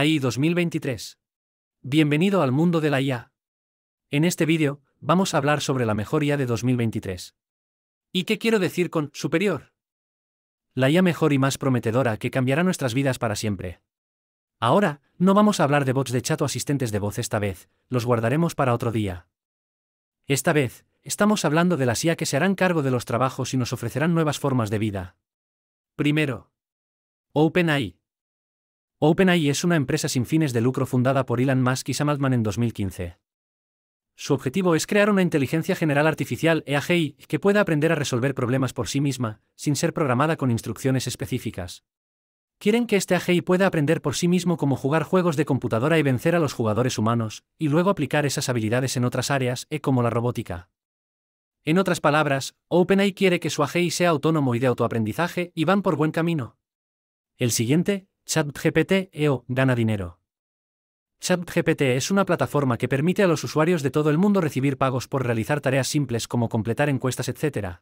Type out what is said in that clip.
AI 2023. Bienvenido al mundo de la IA. En este vídeo, vamos a hablar sobre la mejor IA de 2023. ¿Y qué quiero decir con superior? La IA mejor y más prometedora que cambiará nuestras vidas para siempre. Ahora, no vamos a hablar de bots de chat o asistentes de voz esta vez, los guardaremos para otro día. Esta vez, estamos hablando de las IA que se harán cargo de los trabajos y nos ofrecerán nuevas formas de vida. Primero, OpenAI. OpenAI es una empresa sin fines de lucro fundada por Elon Musk y Sam Altman en 2015. Su objetivo es crear una inteligencia general artificial e-AGI, que pueda aprender a resolver problemas por sí misma, sin ser programada con instrucciones específicas. Quieren que este AGI pueda aprender por sí mismo cómo jugar juegos de computadora y vencer a los jugadores humanos, y luego aplicar esas habilidades en otras áreas, eh, como la robótica. En otras palabras, OpenAI quiere que su AGI sea autónomo y de autoaprendizaje, y van por buen camino. El siguiente, ChatGPT EO gana dinero. ChatGPT es una plataforma que permite a los usuarios de todo el mundo recibir pagos por realizar tareas simples como completar encuestas, etc.